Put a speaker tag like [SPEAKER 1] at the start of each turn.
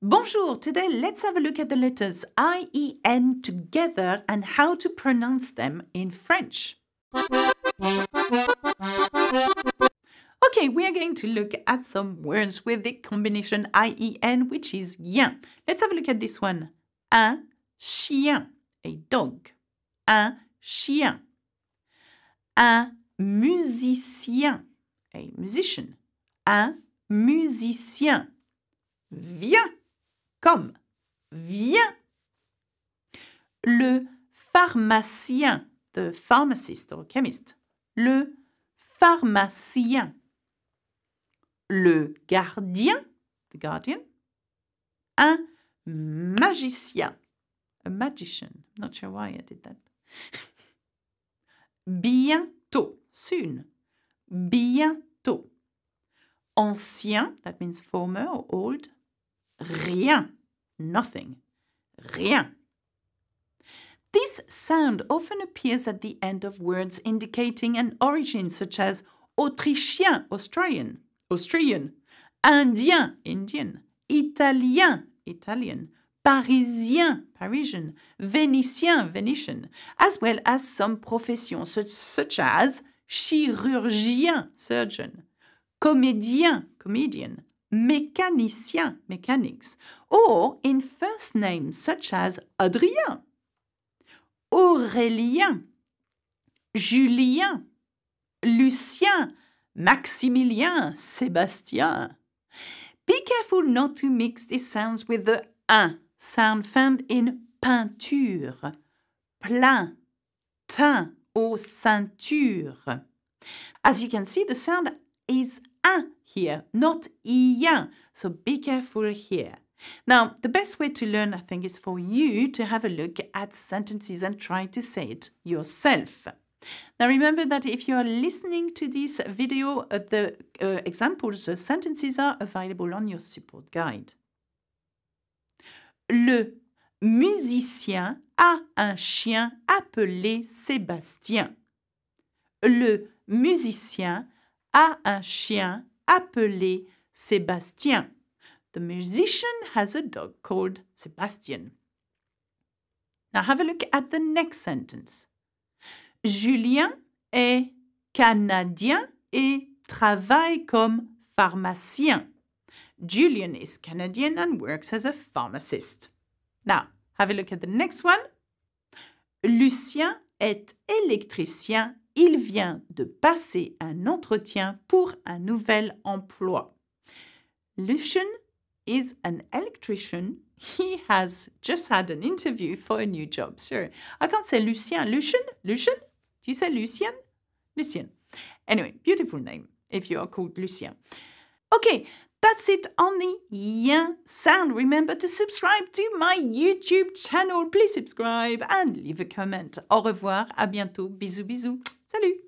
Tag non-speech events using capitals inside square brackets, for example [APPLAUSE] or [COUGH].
[SPEAKER 1] Bonjour! Today let's have a look at the letters I, E, N together and how to pronounce them in French. Okay, we are going to look at some words with the combination I-E-N, which is yen. Let's have a look at this one. Un chien, a dog. Un chien. Un musicien, a musician. Un musicien. Viens! comme, vient Le pharmacien, the pharmacist or chemist. Le pharmacien. Le gardien, the guardian. Un magicien, a magician. Not sure why I did that. [LAUGHS] Bientôt, soon. Bientôt. Ancien, that means former or old. rien, nothing, rien. This sound often appears at the end of words indicating an origin, such as Autrichien, Australian, Austrian, Indien, Indian, Italien, Italian, Parisien, Parisian, Vénitien, Venetian, as well as some professions such, such as chirurgien, surgeon, comédien, comedian, mécanicien, mechanics, or in first names such as Adrien, Aurélien, Julien, Lucien, Maximilien, Sébastien. Be careful not to mix these sounds with the un sound found in peinture, plein, teint or ceinture. As you can see, the sound is un ah, here, not iyan. So be careful here. Now, the best way to learn, I think, is for you to have a look at sentences and try to say it yourself. Now, remember that if you are listening to this video, uh, the uh, examples, the uh, sentences are available on your support guide. Le musicien a un chien appelé Sébastien. Le musicien a un chien appelé Sébastien. The musician has a dog called Sébastien. Now have a look at the next sentence. Julien est canadien et travaille comme pharmacien. Julien is Canadian and works as a pharmacist. Now, have a look at the next one. Lucien est électricien il vient de passer un entretien pour un nouvel emploi. Lucien is an electrician. He has just had an interview for a new job. Sure. I can't say Lucien. Lucien? Lucien? Do you say Lucien? Lucien. Anyway, beautiful name if you are called Lucien. Okay, that's it on the yeah sound. Remember to subscribe to my YouTube channel. Please subscribe and leave a comment. Au revoir, à bientôt. Bisous, bisous. Salut